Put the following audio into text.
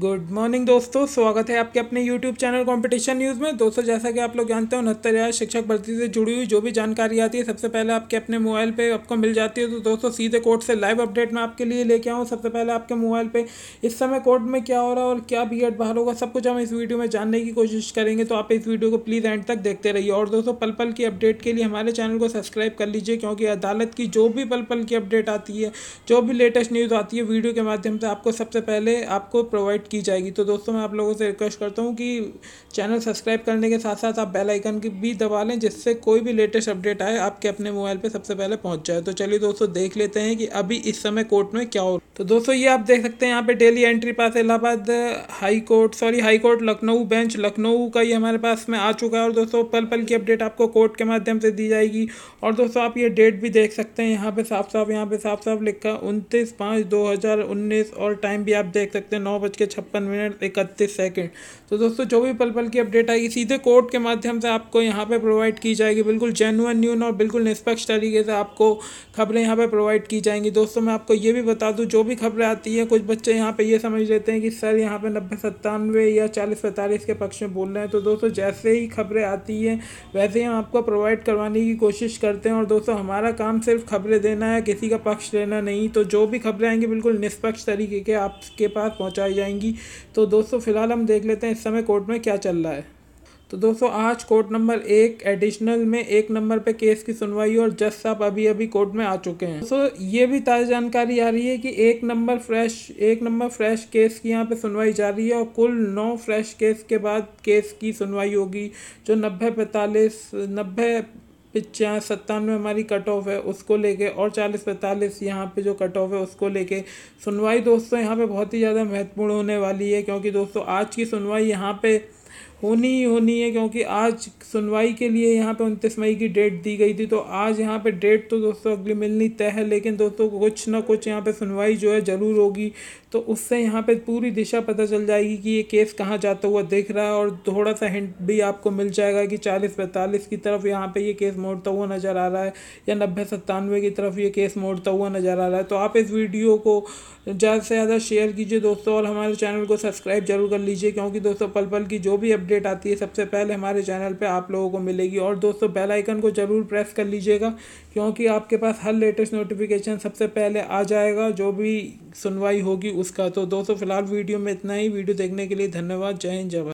good morning दोस्तों स्वागत है आपके अपने यूट्यूब चैनल कंपटीशन न्यूज़ में दोस्तों जैसा कि आप लोग जानते हो उनहत्तर हज़ार शिक्षक भर्ती से जुड़ी हुई जो भी जानकारी आती है सबसे पहले आपके अपने मोबाइल पे आपको मिल जाती है तो दोस्तों सीधे कोर्ट से लाइव अपडेट मैं आपके लिए लेके आऊँ सबसे पहले आपके मोबाइल पर इस समय कोर्ट में क्या हो रहा है और क्या बी एड बाहर होगा सब कुछ हम इस वीडियो में जानने की कोशिश करेंगे तो आप इस वीडियो को प्लीज़ एंड तक देखते रहिए और दोस्तों पल पल की अपडेट के लिए हमारे चैनल को सब्सक्राइब कर लीजिए क्योंकि अदालत की जो भी पल पल की अपडेट आती है जो भी लेटेस्ट न्यूज़ आती है वीडियो के माध्यम से आपको सबसे पहले आपको प्रोवाइड अपडेट की जाएगी तो दोस्तों मैं आप लोगों से रिक्वेस्ट करता हूँ कि चैनल सब्सक्राइब करने के साथ साथ आप बेल आइकन की भी दबा लें जिससे कोई भी लेटेस्ट अपडेट आए आपके अपने मोबाइल पर सबसे पहले पहुँच जाए तो चलिए दोस्तों देख लेते हैं कि अभी इस समय कोर्ट में क्या हो तो दोस्तों ये आप देख सकते हैं यहाँ पे daily entry pass Allahabad high court sorry high court Lucknow bench Lucknow का ही हमारे पास में आ चुका है और दोस्तों पल पल की अपडेट आपको कोर्ट के माध्यम से दी जाएगी और दोस्तों आप ये डेट भी देख सकते हैं यहाँ पे साफ साफ यहाँ पे साफ साफ लिखा उनतीस पाँच दो और टाइम भी आप देख सकते हैं नौ बज के छप्पन मिनट इकतीस सेकेंड तो दोस्तों जो भी पल पल की अपडेट आएगी सीधे कोर्ट के माध्यम से आपको यहाँ पे प्रोवाइड की जाएगी बिल्कुल जेनुअन न्यून और बिल्कुल निष्पक्ष तरीके से आपको खबरें यहाँ पे प्रोवाइड की जाएंगी दोस्तों मैं आपको ये भी बता दूँ जो भी खबरें आती हैं कुछ बच्चे यहाँ पे ये समझ लेते हैं कि सर यहाँ पे नब्बे सत्तानवे या चालीस पैंतालीस के पक्ष में बोल रहे हैं तो दोस्तों जैसे ही खबरें आती हैं वैसे ही हम आपको प्रोवाइड करवाने की कोशिश करते हैं और दोस्तों हमारा काम सिर्फ खबरें देना है किसी का पक्ष लेना नहीं तो जो भी खबरें आएंगी बिल्कुल निष्पक्ष तरीके के आपके पास पहुँचाई जाएंगी जाएगी तो दोस्तों फ़िलहाल हम देख लेते हैं इस समय कोर्ट में क्या चल रहा है तो दोस्तों आज कोर्ट नंबर एक एडिशनल में एक नंबर पे केस की सुनवाई और जज साहब अभी अभी कोर्ट में आ चुके हैं दोस्तों ये भी ताज़ा जानकारी आ रही है कि एक नंबर फ्रेश एक नंबर फ्रेश केस की यहाँ पे सुनवाई जा रही है और कुल नौ फ्रेश केस के बाद केस की सुनवाई होगी जो नब्बे पैंतालीस नब्बे पिचा सत्तानवे हमारी कट ऑफ है उसको लेके और चालीस पैंतालीस यहाँ पे जो कट ऑफ है उसको लेके सुनवाई दोस्तों यहाँ पे बहुत ही ज़्यादा महत्वपूर्ण होने वाली है क्योंकि दोस्तों आज की सुनवाई यहाँ पे होनी ही होनी है क्योंकि आज सुनवाई के लिए यहाँ पे उनतीस मई की डेट दी गई थी तो आज यहाँ पे डेट तो दोस्तों अगली मिलनी तय है लेकिन दोस्तों कुछ ना कुछ यहाँ पे सुनवाई जो है ज़रूर होगी तो उससे यहाँ पे पूरी दिशा पता चल जाएगी कि ये केस कहाँ जाता हुआ दिख रहा है और थोड़ा सा हिंट भी आपको मिल जाएगा कि चालीस पैंतालीस की तरफ यहाँ पर ये केस मोड़ता हुआ नज़र आ रहा है या नब्बे सत्तानवे की तरफ ये केस मोड़ता हुआ नज़र आ रहा है तो आप इस वीडियो को ज़्यादा से ज़्यादा शेयर कीजिए दोस्तों और हमारे चैनल को सब्सक्राइब जरूर कर लीजिए क्योंकि दोस्तों पल पल की जो भी अब अपडेट आती है सबसे पहले हमारे चैनल पे आप लोगों को मिलेगी और दोस्तों बेल आइकन को ज़रूर प्रेस कर लीजिएगा क्योंकि आपके पास हर लेटेस्ट नोटिफिकेशन सबसे पहले आ जाएगा जो भी सुनवाई होगी उसका तो दोस्तों फिलहाल वीडियो में इतना ही वीडियो देखने के लिए धन्यवाद जय हिंद जय